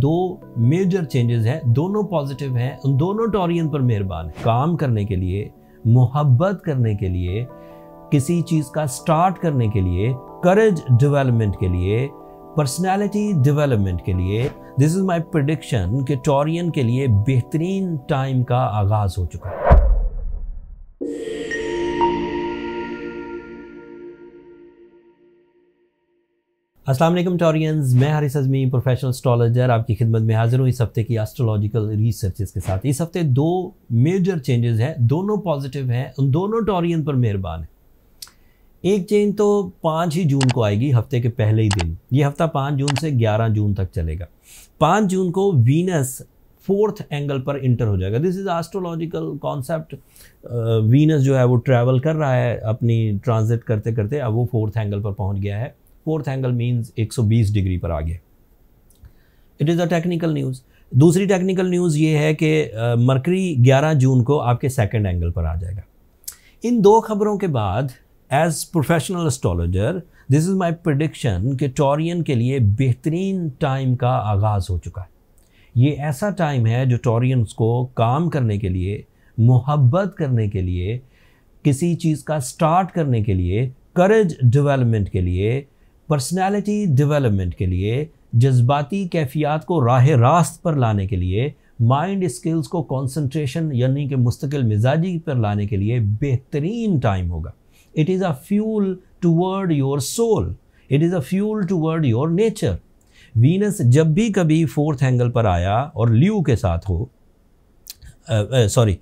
दो major changes हैं दोनों पॉजिटिव हैं उन दोनों टॉरियन पर मेहरबान है काम करने के लिए मोहब्बत करने के लिए किसी चीज़ का स्टार्ट करने के लिए करेज डेवलपमेंट के लिए पर्सनालिटी डेवलपमेंट के लिए दिस इज़ माय प्रडिक्शन कि टॉरियन के लिए बेहतरीन टाइम का आगाज़ हो चुका है असलम टॉरियंस मैं हरिस अजमी प्रोफेशनल एस्ट्रोलॉजर आपकी खिदमत में हाजिर हूँ इस हफ्ते की एस्ट्रोलॉजिकल रिसर्चेस के साथ इस हफ्ते दो मेजर चेंजेस हैं दोनों पॉजिटिव हैं उन दोनों टॉरियन पर मेहरबान है एक चेंज तो पाँच ही जून को आएगी हफ्ते के पहले ही दिन ये हफ्ता पाँच जून से ग्यारह जून तक चलेगा पाँच जून को वीनस फोर्थ एंगल पर इंटर हो जाएगा this is astrological concept Venus जो है वो ट्रैवल कर रहा है अपनी ट्रांजिट करते करते अब वो फोर्थ एंगल पर पहुंच गया है फोर्थ एंगल मीन्स 120 डिग्री पर आ गया it is a technical news दूसरी टेक्निकल न्यूज़ ये है कि मरकरी 11 जून को आपके सेकंड एंगल पर आ जाएगा इन दो खबरों के बाद as professional astrologer this is my prediction कि टोरियन के लिए बेहतरीन टाइम का आगाज़ हो चुका है ये ऐसा टाइम है जो टोरियंस को काम करने के लिए मोहब्बत करने के लिए किसी चीज़ का स्टार्ट करने के लिए करेज डेवलपमेंट के लिए पर्सनालिटी डेवलपमेंट के लिए जज्बाती कैफियात को राह रास्त पर लाने के लिए माइंड स्किल्स को कंसंट्रेशन यानी कि मुस्तकिल मिजाजी पर लाने के लिए बेहतरीन टाइम होगा it is a fuel toward your soul it is a fuel toward your nature Venus जब भी कभी फोर्थ एंगल पर आया और ल्यू के साथ हो सॉरी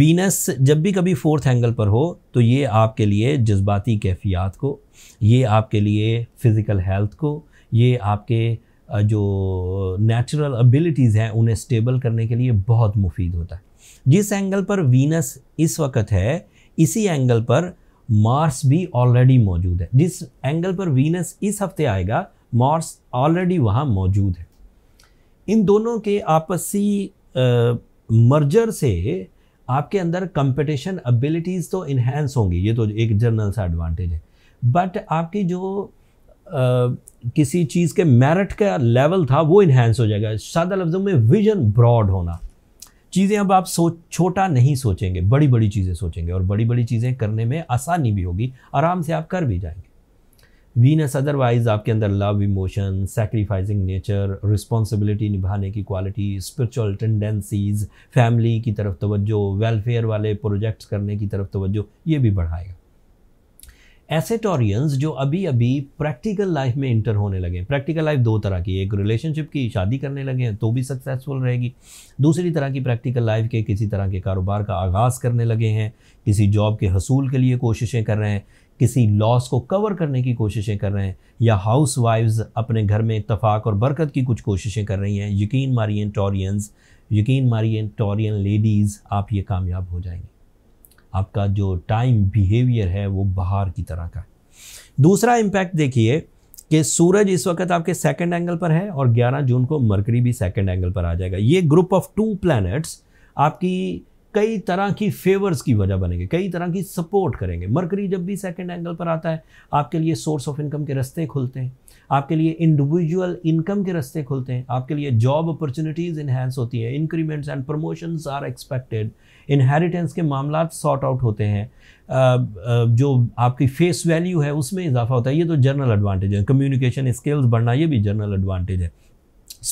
वीनस जब भी कभी फोर्थ एंगल पर हो तो ये आपके लिए जज्बाती कैफियात को ये आपके लिए फ़िज़िकल हेल्थ को ये आपके जो नेचुरल एबिलिटीज़ हैं उन्हें स्टेबल करने के लिए बहुत मुफीद होता है जिस एंगल पर वीनस इस वक्त है इसी एंगल पर मार्स भी ऑलरेडी मौजूद है जिस एंगल पर वीनस इस हफ्ते आएगा मार्स ऑलरेडी वहाँ मौजूद है इन दोनों के आपसी मर्जर से आपके अंदर कंपटीशन एबिलिटीज़ तो इन्हेंस होंगी ये तो एक जनरल सा एडवांटेज है बट आपकी जो आ, किसी चीज़ के मेरिट का लेवल था वो इन्हेंस हो जाएगा सादा लफ्ज़ों में विजन ब्रॉड होना चीज़ें अब आप सोच छोटा नहीं सोचेंगे बड़ी बड़ी चीज़ें सोचेंगे और बड़ी बड़ी चीज़ें करने में आसानी भी होगी आराम से आप कर भी जाएंगे वीनस अदरवाइज आपके अंदर love emotion sacrificing nature responsibility निभाने की क्वालिटी स्पिरिचुअल टेंडेंसीज फैमिली की तरफ तवज्जो वेलफेयर वाले प्रोजेक्ट्स करने की तरफ तवज्जो ये भी बढ़ाएगा ऐसे टोरियंस जो अभी अभी प्रैक्टिकल लाइफ में इंटर होने लगे प्रैक्टिकल लाइफ दो तरह की एक रिलेशनशिप की शादी करने लगे हैं तो भी सक्सेसफुल रहेगी दूसरी तरह की प्रैक्टिकल लाइफ के किसी तरह के कारोबार का आगाज़ करने लगे हैं किसी जॉब के हसूल के लिए कोशिशें कर रहे हैं किसी लॉस को कवर करने की कोशिशें कर रहे हैं या हाउस वाइव्स अपने घर में इतफाक़ और बरकत की कुछ कोशिशें कर रही हैं यकीन मारिए टॉरियंस यकीन मारिए टॉरियन लेडीज़ आप ये कामयाब हो जाएंगे आपका जो टाइम बिहेवियर है वो बाहर की तरह का है दूसरा इम्पैक्ट देखिए कि सूरज इस वक्त आपके सेकंड एंगल पर है और 11 जून को मरकरी भी सेकंड एंगल पर आ जाएगा ये ग्रुप ऑफ टू प्लैनेट्स आपकी कई तरह की फेवर्स की वजह बनेंगे कई तरह की सपोर्ट करेंगे मरकरी जब भी सेकंड एंगल पर आता है आपके लिए सोर्स ऑफ इनकम के रस्ते खुलते हैं आपके लिए इंडिविजुअल इनकम के रस्ते खुलते हैं आपके लिए जॉब अपॉर्चुनिटीज़ इन्हेंस होती है increments and promotions are expected inheritance के मामला सॉर्ट आउट होते हैं जो आपकी फेस वैल्यू है उसमें इजाफा होता है ये तो जनरल एडवांटेज है कम्युनिकेशन स्किल्स बढ़ना ये भी जनरल एडवांटेज है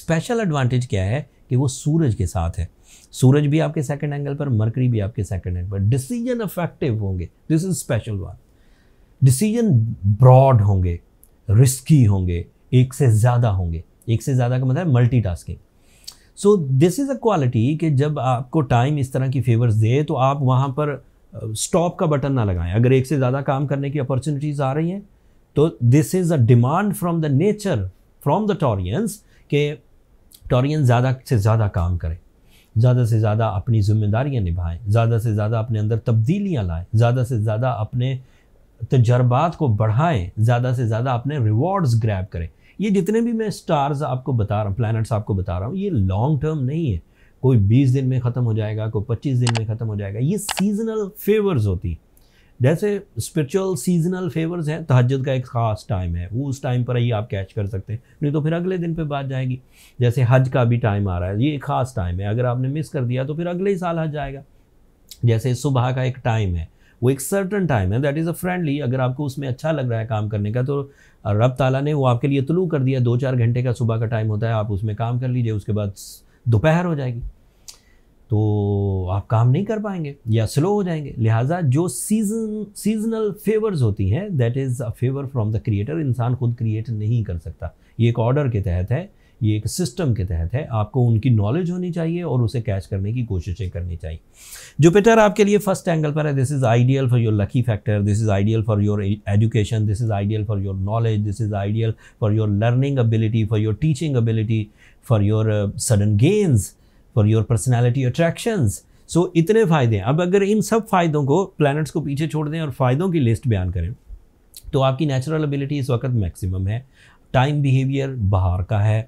स्पेशल एडवांटेज क्या है कि वो सूरज के साथ है सूरज भी आपके सेकंड एंगल पर मरकरी भी आपके सेकंड एंगल पर डिसीजन अफेक्टिव होंगे this is special one decision broad होंगे रिस्की होंगे एक से ज़्यादा होंगे एक से ज़्यादा का मतलब multi tasking so this is a quality कि जब आपको टाइम इस तरह की फेवर्स दे तो आप वहाँ पर स्टॉप uh, का बटन ना लगाएं अगर एक से ज़्यादा काम करने की अपॉर्चुनिटीज़ आ रही हैं तो this is a demand from the nature from the Taureans के टोरियन ज़्यादा से ज़्यादा काम करें ज़्यादा से ज़्यादा अपनी जिम्मेदारियाँ निभाएं ज़्यादा से ज़्यादा अपने अंदर तब्दीलियाँ लाएं ज़्यादा से ज़्यादा अपने तजर्बात को बढ़ाएं ज़्यादा से ज़्यादा अपने रिवॉर्ड्स ग्रैब करें ये जितने भी मैं स्टार्स आपको बता रहा हूँ प्लानट्स आपको बता रहा हूँ ये लॉन्ग टर्म नहीं है कोई बीस दिन में ख़त्म हो जाएगा कोई पच्चीस दिन में ख़त्म हो जाएगा ये सीजनल फेवर्स होती हैं जैसे स्पिरिचुअल सीजनल फेवर्स हैं तहजद का एक ख़ास टाइम है वो उस टाइम पर ही आप कैच कर सकते हैं नहीं तो फिर अगले दिन पे बात जाएगी जैसे हज का भी टाइम आ रहा है ये एक ख़ास टाइम है अगर आपने मिस कर दिया तो फिर अगले ही साल हज आएगा जैसे सुबह का एक टाइम है वो एक सर्टन टाइम है दैट इज़ अ फ्रेंडली अगर आपको उसमें अच्छा लग रहा है काम करने का तो रब ताला ने वो आपके लिए तलू कर दिया दो चार घंटे का सुबह का टाइम होता है आप उसमें काम कर लीजिए उसके बाद दोपहर हो जाएगी तो आप काम नहीं कर पाएंगे या स्लो हो जाएंगे लिहाजा जो सीजन सीजनल फेवर्स होती हैं that is a favour from the creator इंसान खुद क्रिएट नहीं कर सकता ये एक ऑर्डर के तहत है ये एक सिस्टम के तहत है आपको उनकी नॉलेज होनी चाहिए और उसे कैच करने की कोशिशें करनी चाहिए जुपिटर आपके लिए फर्स्ट एंगल पर है this is ideal for your lucky factor this is ideal for your education this is ideal for your knowledge this is ideal for your learning ability for your teaching ability for your sudden gains for your personality attractions so इतने फ़ायदे हैं अब अगर इन सब फ़ायदों को planets को पीछे छोड़ दें और फ़ायदों की लिस्ट बयान करें तो आपकी नेचुरल एबिलिटी इस वक्त मैक्सिमम है टाइम बिहेवियर बाहर का है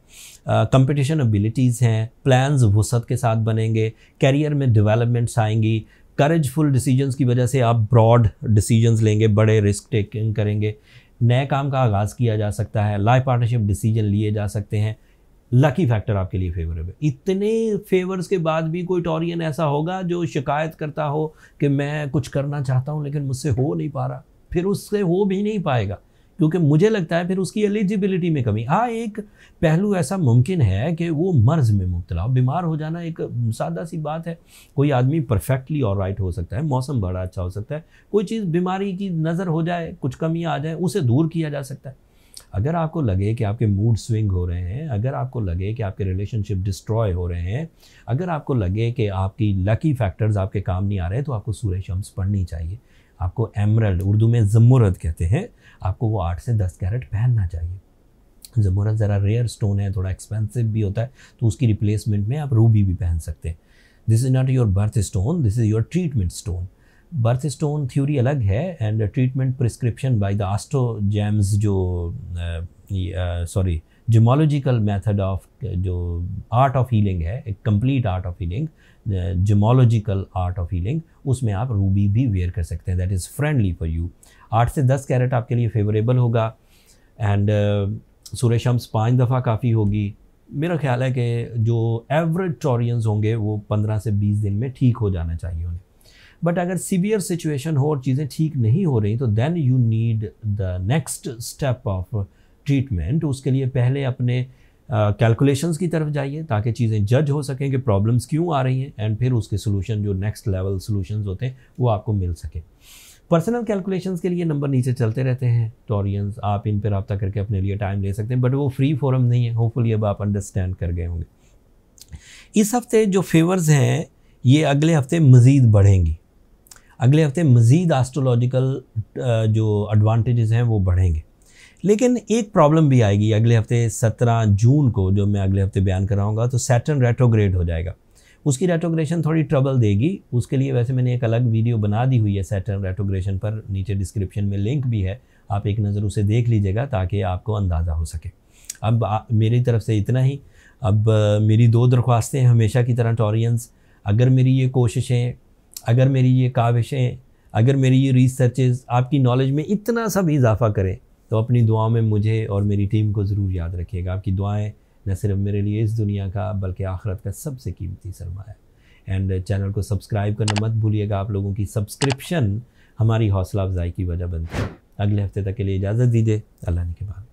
कंपटीशन एबिलिटीज़ हैं प्लान्स वसत के साथ बनेंगे करियर में डेवलपमेंट्स आएंगी करेजफुल डिसीजंस की वजह से आप ब्रॉड डिसीजंस लेंगे बड़े रिस्क टेकिंग करेंगे नए काम का आगाज़ किया जा सकता है लाइफ पार्टनरशिप डिसीजन लिए जा सकते हैं लकी फैक्टर आपके लिए फेवरेबल इतने फेवर्स के बाद भी कोई टॉरियन ऐसा होगा जो शिकायत करता हो कि मैं कुछ करना चाहता हूँ लेकिन मुझसे हो नहीं पा रहा फिर उससे हो भी नहीं पाएगा क्योंकि मुझे लगता है फिर उसकी एलिजिबिलिटी में कमी हाँ एक पहलू ऐसा मुमकिन है कि वो मर्ज़ में मुबतला बीमार हो जाना एक सादा सी बात है कोई आदमी परफेक्टली और राइट हो सकता है मौसम बड़ा अच्छा हो सकता है कोई चीज़ बीमारी की नज़र हो जाए कुछ कमियाँ आ जाए उसे दूर किया जा सकता है अगर आपको लगे कि आपके मूड स्विंग हो रहे हैं अगर आपको लगे कि आपके रिलेशनशिप डिस्ट्रॉय हो रहे हैं अगर आपको लगे कि आपकी लकी फैक्टर्स आपके काम नहीं आ रहे तो आपको सूर्य शम्स पढ़नी चाहिए आपको एमरल्ड उर्दू में जमुरद कहते हैं आपको वो आठ से दस कैरेट पहनना चाहिए जमुरद ज़रा रेयर स्टोन है थोड़ा एक्सपेंसिव भी होता है तो उसकी रिप्लेसमेंट में आप रूबी भी पहन सकते हैं this is not your birth stone this is your treatment stone birth stone theory अलग है and treatment prescription by the astro gems जो सॉरी जुमोलॉजिकल मेथड ऑफ जो आर्ट ऑफ हीलिंग है एक complete art of healing gemological art of healing उसमें आप ruby भी wear कर सकते हैं that is friendly for you आठ से दस कैरेट आपके लिए फेवरेबल होगा एंड सूर्य शम्स पाँच दफ़ा काफ़ी होगी मेरा ख्याल है कि जो एवरेज टॉरियंस होंगे वो पंद्रह से बीस दिन में ठीक हो जाना चाहिए उन्हें बट अगर सीवियर सिचुएशन हो और चीज़ें ठीक नहीं हो रही तो then you need the next step of treatment उसके लिए पहले अपने कैलकुलेशंस uh, की तरफ जाइए ताकि चीज़ें जज हो सकें कि प्रॉब्लम्स क्यों आ रही हैं एंड फिर उसके सोलूशन जो नेक्स्ट लेवल सोलूशन होते हैं वो आपको मिल सकें पर्सनल कैलकुलेशंस के लिए नंबर नीचे चलते रहते हैं टोरियंस आप इन पर रबता करके अपने लिए टाइम ले सकते हैं बट वो फ्री फोरम नहीं है होपफुली अब आप अंडरस्टैंड कर गए होंगे इस हफ्ते जो फेवर्स हैं ये अगले हफ्ते मज़ीद बढ़ेंगी अगले हफ्ते मज़ीद एस्ट्रोलॉजिकल uh, जो एडवांटेजेस हैं वो बढ़ेंगे लेकिन एक प्रॉब्लम भी आएगी अगले हफ्ते सत्रह जून को जो मैं अगले हफ्ते बयान कराऊंगा तो सैटर्न रेट्रोग्रेड हो जाएगा उसकी रेट्रोग्रेशन थोड़ी ट्रबल देगी उसके लिए वैसे मैंने एक अलग वीडियो बना दी हुई है सैटर्न रेट्रोग्रेशन पर नीचे डिस्क्रिप्शन में लिंक भी है आप एक नज़र उसे देख लीजिएगा ताकि आपको अंदाज़ा हो सके अब मेरी तरफ से इतना ही अब uh, मेरी दो दरख्वास्तें हमेशा की तरह टॉरियंस अगर मेरी ये कोशिशें अगर मेरी ये काविशें अगर मेरी ये रिसर्चेज आपकी नॉलेज में इतना सब इजाफा करें तो अपनी दुआओं में मुझे और मेरी टीम को ज़रूर याद रखिएगा आपकी दुआएं न सिर्फ मेरे लिए इस दुनिया का बल्कि आखरत का सबसे कीमती सरमाया एंड चैनल को सब्सक्राइब करना मत भूलिएगा आप लोगों की सब्सक्रिप्शन हमारी हौसला अफजाई की वजह बनती है अगले हफ्ते तक के लिए इजाज़त दीजिए अल्लाह ने के बाद